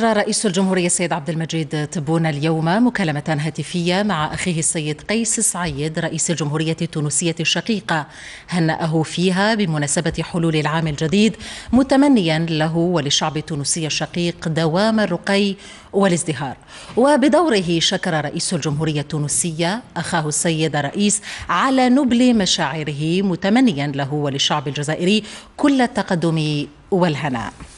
قرر رئيس الجمهورية السيد عبد المجيد تبون اليوم مكالمة هاتفية مع أخيه السيد قيس سعيد رئيس الجمهورية التونسية الشقيقة هنأه فيها بمناسبة حلول العام الجديد متمنيا له وللشعب التونسي الشقيق دوام الرقي والازدهار وبدوره شكر رئيس الجمهورية التونسية أخاه السيد رئيس على نبل مشاعره متمنيا له وللشعب الجزائري كل التقدم والهناء